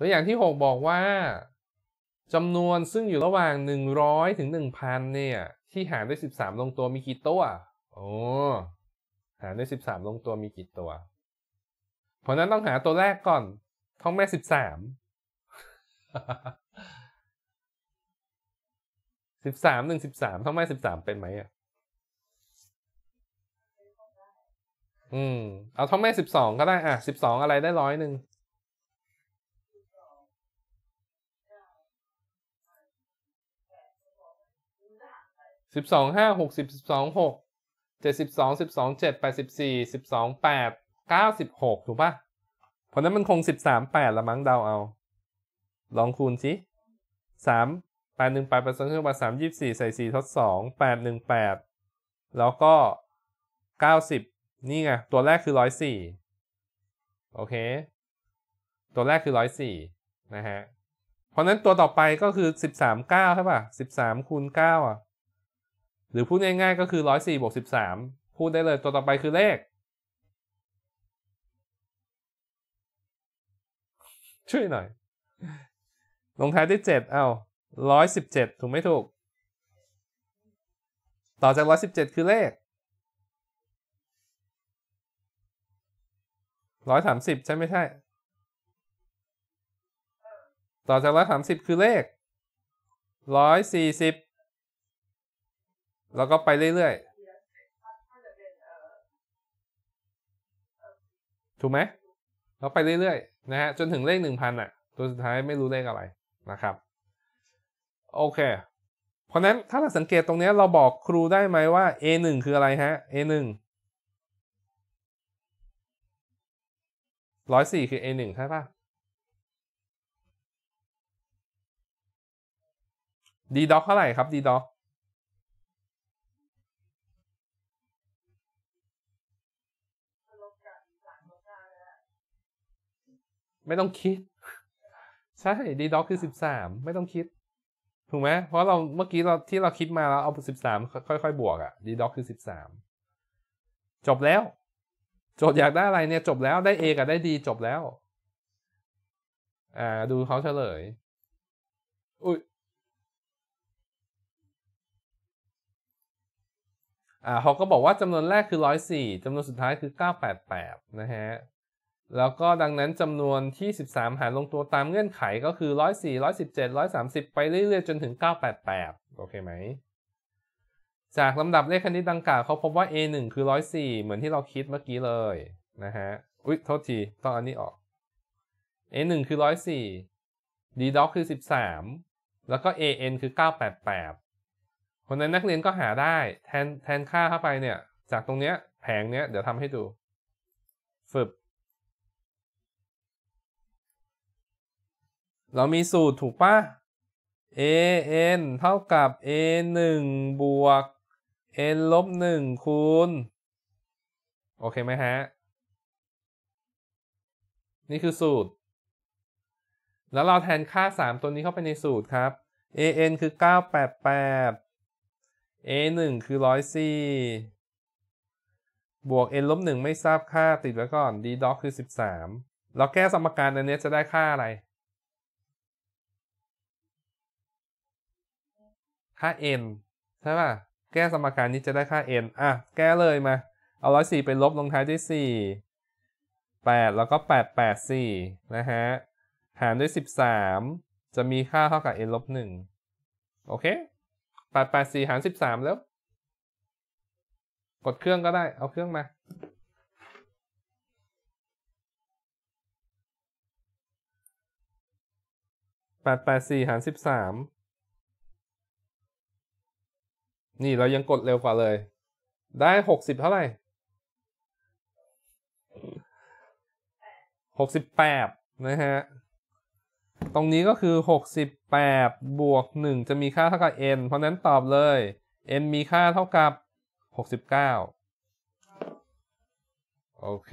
ตัวอย่างที่6บอกว่าจำนวนซึ่งอยู่ระหว่าง 100 ถึง 1,000 เนี่ย ที่หารด้วย13 ลงตัวมีกี่ตัว โอ้ หารด้วย13 ลงตัวมีกี่ตัว เพราะนั้นต้องหาตัวแรกก่อน ท่องแม่ 13 13หนึ่ง13ท่องแม่ 13 เป็นไหมอ่ะ อืมเอาท่องแม่ 12 ก็ได้อ่ะ12 อะไรได้ร้อยหนึ่งสิบสองห้าหกสิบสิบสองหกเจ็ดสิบสองสิบสองเจ็ดแปดสิบสี่สิบสองแปดเก้าสิบหกถูกปะเพราะนั้นมันคงสิบสามแปดละมั้งเดาเอา ลองคูณสิสามแปดหนึ่งแปดแปดสองค์เท่าสามยี่สี่ใส่สี่ทดสองแปดหนึ่งแปดแล้วก็เก้าสิบนี่ไงตัวแรกคือร้อยสี่โอเค ตัวแรกคือร้อยสี่นะฮะ เพราะนั้นตัวต่อไปก็คือสิบสามเก้าใช่ป่ะสิบสามคูณเก้าอ่ะหรือพูดง่ายๆก็คือร้อยสี่บวกสิบสามพูดได้เลยตัวต่อไปคือเลข ช่วยหน่อย ลงท้ายด้วยเจ็ดเอาร้อยสิบเจ็ดถูกไม่ถูก ต่อจากร้อยสิบเจ็ดคือเลขร้อยสามสิบใช่ไม่ใช่ ต่อจากร้อยสามสิบคือเลขร้อยสี่สิบแล้วก็ไปเรื่อยๆ ถูกไหมแล้วไปเรื่อยๆ นะฮะ จนถึงเลขหนึ่งพันอ่ะ ตัวสุดท้ายไม่รู้เลขอะไรนะครับ โอเค เพราะนั้นถ้าเราสังเกตตรงนี้เราบอกครูได้ไหมว่า A1 คืออะไรฮะ A1 ร้อยสี่คือ A1 ใช่ปะดีด็อกเท่าไหร่ครับดีด็อกไม่ต้องคิด ใช่ดีด็อก คือสิบสามไม่ต้องคิด ถูกไหม เพราะเราเมื่อกี้เราที่เราคิดมาแล้ว เอาสิบสามค่อยๆ บวกอะ่ะดีด็อก คือสิบสามจบแล้ว โจทย์อยากได้อะไรเนี่ย จบแล้วได้อกับได้ดี จบแล้ว อ่าดูเขาเฉลยอุ้ยอ่าเขาก็บอกว่าจำนวนแรกคือร้อยสี่จำนวนสุดท้ายคือเก้าแปดแปดนะฮะแล้วก็ดังนั้นจำนวนที่ 13 หารลงตัวตามเงื่อนไขก็คือ104 117 130 ไปเรื่อยๆ จนถึง 988 โอเคไหม จากลำดับเลขคณิตดังกล่าวเขาพบว่า a 1คือ 104 เหมือนที่เราคิดเมื่อกี้เลยนะฮะ อุ๊ย โทษที ต้องอันนี้ออก a 1คือ 104 d d o c คือ 13 แล้วก็ a n คือ 988 คนนั้นนักเรียนก็หาได้แทนแทนค่าเข้าไปเนี่ย จากตรงเนี้ยแผงเนี้ยเดี๋ยวทำให้ดูฝึกเรามีสูตรถูกปะ a n เท่ากับ a 1บวก n ลบ 1คูณโอเคไหมฮะ นี่คือสูตร แล้วเราแทนค่า 3 ตัวนี้เข้าไปในสูตรครับ a n คือ 988 a 1คือ 104บวก n ลบ1ไม่ทราบค่าติดไว้ก่อน d doc คือ 13 เราแก้สมการอันนี้จะได้ค่าอะไรค่า n ใช่ป่ะแก้สมการนี้จะได้ค่า n อ่ะแก้เลยมา เอาร้อยสี่ไปลบลงท้ายด้วยสี่แปดแล้วก็แปดแปดสี่นะฮะ หารด้วยสิบสามจะมีค่าเท่ากับ n ลบหนึ่งโอเคแปดแปดสี่หารสิบสามแล้ว กดเครื่องก็ได้ เอาเครื่องมาแปดแปดสี่หารสิบสามนี่เรายังกดเร็วกว่าเลย ได้หกสิบเท่าไหร่หกสิบแปดนะฮะ ตรงนี้ก็คือหกสิบแปดบวกหนึ่งจะมีค่าเท่ากับ n เพราะนั้นตอบเลย n มีค่าเท่ากับหกสิบเก้าโอเค